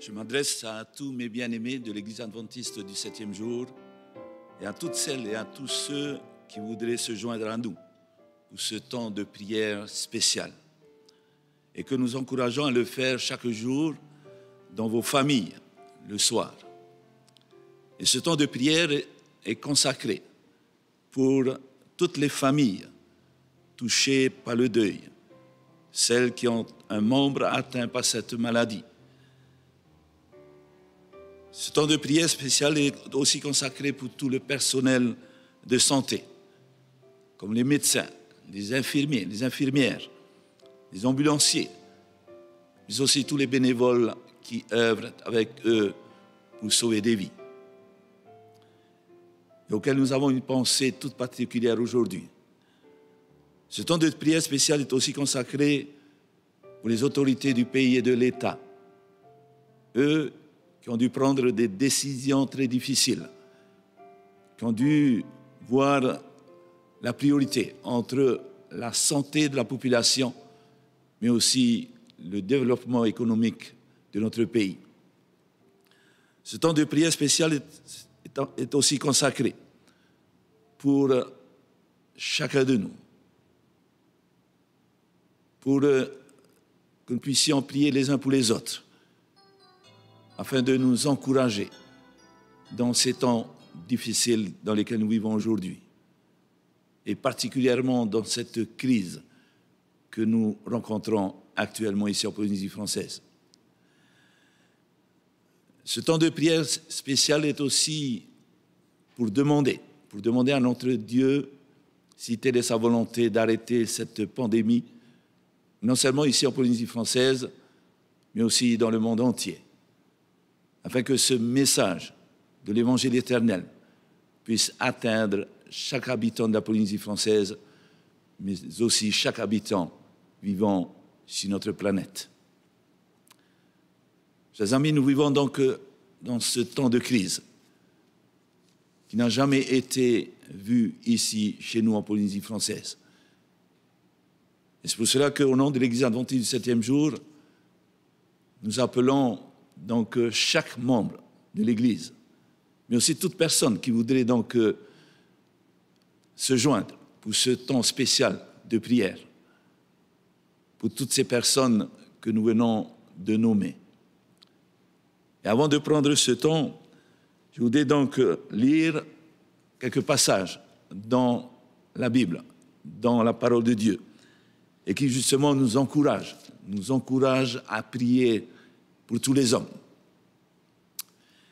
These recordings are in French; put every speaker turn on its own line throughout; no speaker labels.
Je m'adresse à tous mes bien-aimés de l'Église adventiste du septième jour et à toutes celles et à tous ceux qui voudraient se joindre à nous pour ce temps de prière spécial et que nous encourageons à le faire chaque jour dans vos familles le soir. Et ce temps de prière est consacré pour toutes les familles touchées par le deuil, celles qui ont un membre atteint par cette maladie, ce temps de prière spécial est aussi consacré pour tout le personnel de santé, comme les médecins, les infirmiers, les infirmières, les ambulanciers, mais aussi tous les bénévoles qui œuvrent avec eux pour sauver des vies, et auxquels nous avons une pensée toute particulière aujourd'hui. Ce temps de prière spécial est aussi consacré pour les autorités du pays et de l'État. Eux qui ont dû prendre des décisions très difficiles, qui ont dû voir la priorité entre la santé de la population, mais aussi le développement économique de notre pays. Ce temps de prière spécial est, aussi consacré pour chacun de nous, pour que nous puissions prier les uns pour les autres, afin de nous encourager dans ces temps difficiles dans lesquels nous vivons aujourd'hui, et particulièrement dans cette crise que nous rencontrons actuellement ici en Polynésie française. Ce temps de prière spécial est aussi pour demander, pour demander à notre Dieu si telle est sa volonté d'arrêter cette pandémie, non seulement ici en Polynésie française, mais aussi dans le monde entier afin que ce message de l'Évangile éternel puisse atteindre chaque habitant de la Polynésie française, mais aussi chaque habitant vivant sur notre planète. Chers amis, nous vivons donc euh, dans ce temps de crise qui n'a jamais été vu ici, chez nous, en Polynésie française. Et c'est pour cela qu'au nom de l'Église adventiste du septième jour, nous appelons donc euh, chaque membre de l'Église, mais aussi toute personne qui voudrait donc euh, se joindre pour ce temps spécial de prière, pour toutes ces personnes que nous venons de nommer. Et avant de prendre ce temps, je voudrais donc euh, lire quelques passages dans la Bible, dans la parole de Dieu, et qui justement nous encourage, nous encouragent à prier pour tous les hommes.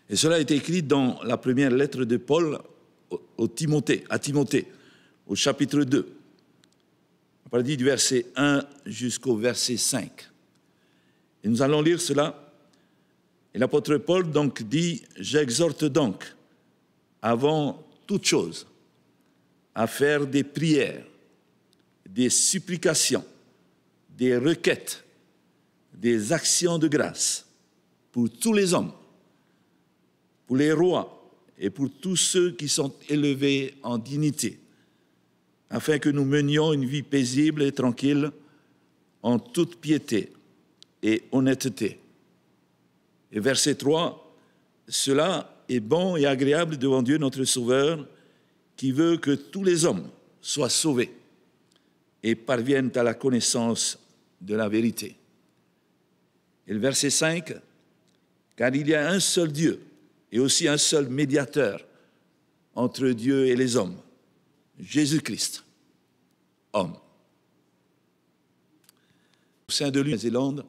Et cela a été écrit dans la première lettre de Paul à Timothée, au chapitre 2, à partir du verset 1 jusqu'au verset 5. Et nous allons lire cela. Et l'apôtre Paul donc dit, j'exhorte donc, avant toute chose, à faire des prières, des supplications, des requêtes, des actions de grâce pour tous les hommes, pour les rois et pour tous ceux qui sont élevés en dignité, afin que nous menions une vie paisible et tranquille en toute piété et honnêteté. Et verset 3, cela est bon et agréable devant Dieu notre Sauveur, qui veut que tous les hommes soient sauvés et parviennent à la connaissance de la vérité. Et verset 5, car il y a un seul Dieu et aussi un seul médiateur entre Dieu et les hommes, Jésus-Christ, homme. Au sein de l'Union-Zélande,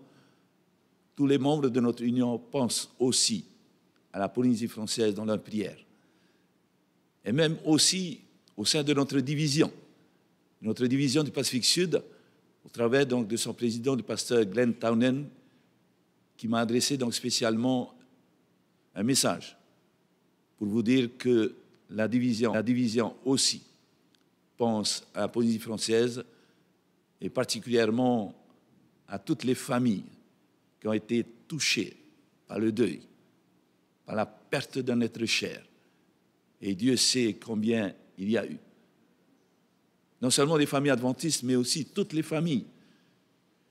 tous les membres de notre Union pensent aussi à la Polynésie française dans leur prière, et même aussi au sein de notre division, notre division du Pacifique Sud, au travers donc de son président, le pasteur Glenn Townen, qui m'a adressé donc spécialement un message pour vous dire que la division, aussi pense à la Polynésie française et particulièrement à toutes les familles qui ont été touchées par le deuil, par la perte d'un être cher. Et Dieu sait combien il y a eu. Non seulement les familles adventistes, mais aussi toutes les familles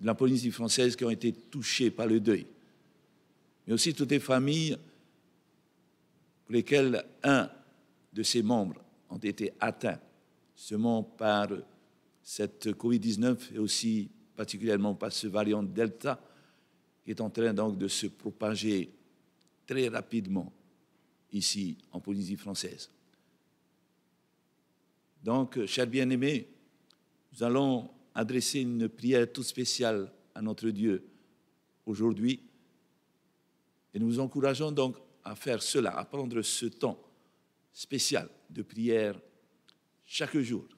de la Polynésie française qui ont été touchées par le deuil mais aussi toutes les familles pour lesquelles un de ses membres ont été atteints seulement par cette Covid-19 et aussi particulièrement par ce variant Delta qui est en train donc de se propager très rapidement ici en Polynésie française. Donc, chers bien-aimés, nous allons adresser une prière toute spéciale à notre Dieu aujourd'hui et nous encourageons donc à faire cela, à prendre ce temps spécial de prière chaque jour,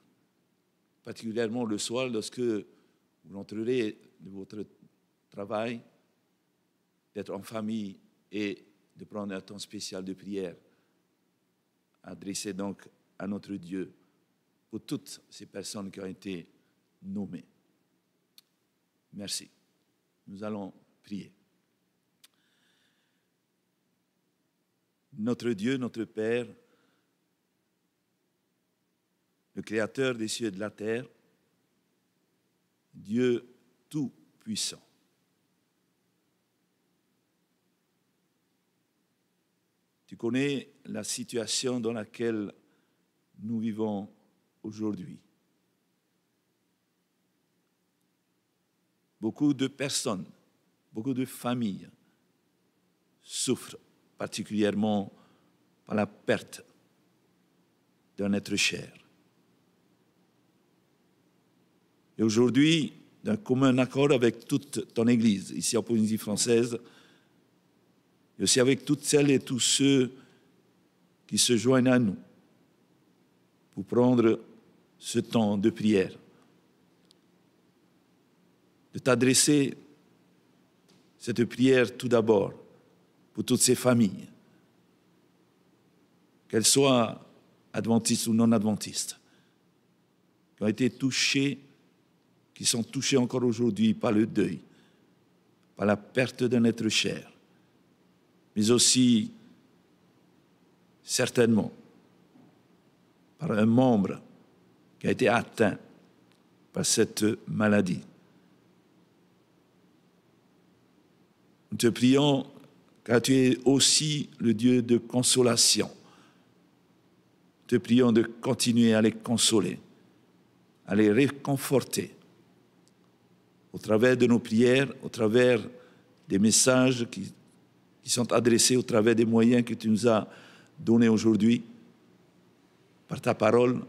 particulièrement le soir lorsque vous rentrerez de votre travail, d'être en famille et de prendre un temps spécial de prière adressé donc à notre Dieu pour toutes ces personnes qui ont été nommées. Merci. Nous allons prier. notre Dieu, notre Père, le Créateur des cieux et de la terre, Dieu Tout-Puissant. Tu connais la situation dans laquelle nous vivons aujourd'hui. Beaucoup de personnes, beaucoup de familles souffrent particulièrement par la perte d'un être cher. Et aujourd'hui, d'un commun accord avec toute ton Église, ici en Polynésie française, et aussi avec toutes celles et tous ceux qui se joignent à nous pour prendre ce temps de prière, de t'adresser cette prière tout d'abord pour toutes ces familles, qu'elles soient adventistes ou non adventistes, qui ont été touchées, qui sont touchées encore aujourd'hui par le deuil, par la perte d'un être cher, mais aussi certainement par un membre qui a été atteint par cette maladie. Nous te prions car tu es aussi le Dieu de consolation. Te prions de continuer à les consoler, à les réconforter, au travers de nos prières, au travers des messages qui, sont adressés, au travers des moyens que tu nous as donnés aujourd'hui, par ta parole,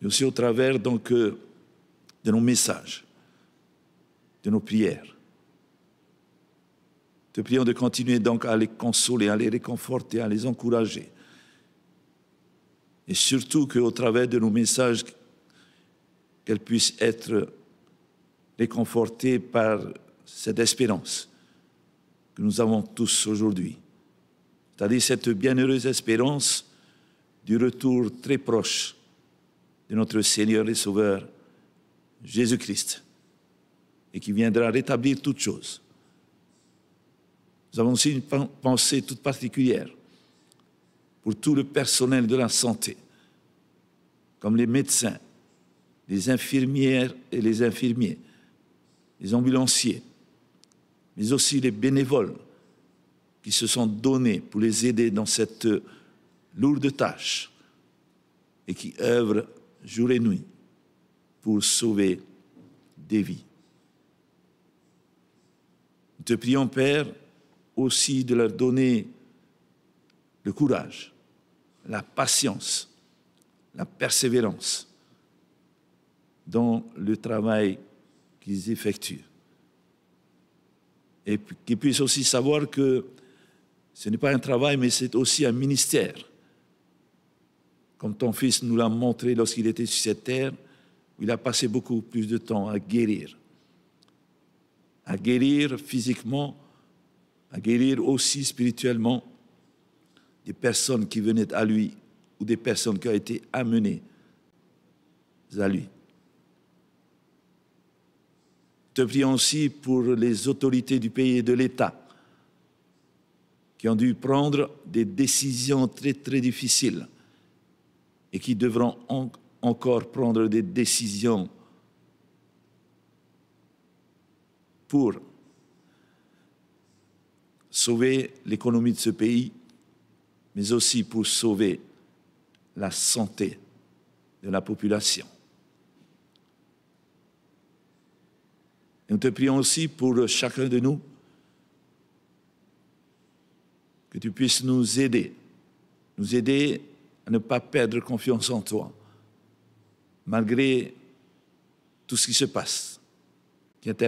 mais aussi au travers donc, euh, de nos messages, de nos prières. Nous prions de continuer donc à les consoler, à les réconforter, à les encourager. Et surtout qu'au travers de nos messages, qu'elles puissent être réconfortées par cette espérance que nous avons tous aujourd'hui. C'est-à-dire cette bienheureuse espérance du retour très proche de notre Seigneur et Sauveur Jésus-Christ, et qui viendra rétablir toutes choses nous avons aussi une pensée toute particulière pour tout le personnel de la santé, comme les médecins, les infirmières et les infirmiers, les ambulanciers, mais aussi les bénévoles qui se sont donnés pour les aider dans cette euh, lourde tâche et qui œuvrent jour et nuit pour sauver des vies. Nous te prions, Père, aussi de leur donner le courage, la patience, la persévérance dans le travail qu'ils effectuent. Et qu'ils puissent aussi savoir que ce n'est pas un travail, mais c'est aussi un ministère. Comme ton fils nous l'a montré lorsqu'il était sur cette terre, il a passé beaucoup plus de temps à guérir, à guérir physiquement, à guérir aussi spirituellement des personnes qui venaient à lui ou des personnes qui ont été amenées à lui. Te prions aussi pour les autorités du pays et de l'État qui ont dû prendre des décisions très très difficiles et qui devront encore prendre des décisions pour sauver l'économie de ce pays, mais aussi pour sauver la santé de la population. nous te prions aussi pour chacun de nous que tu puisses nous aider, nous aider à ne pas perdre confiance en toi, malgré tout ce qui se passe,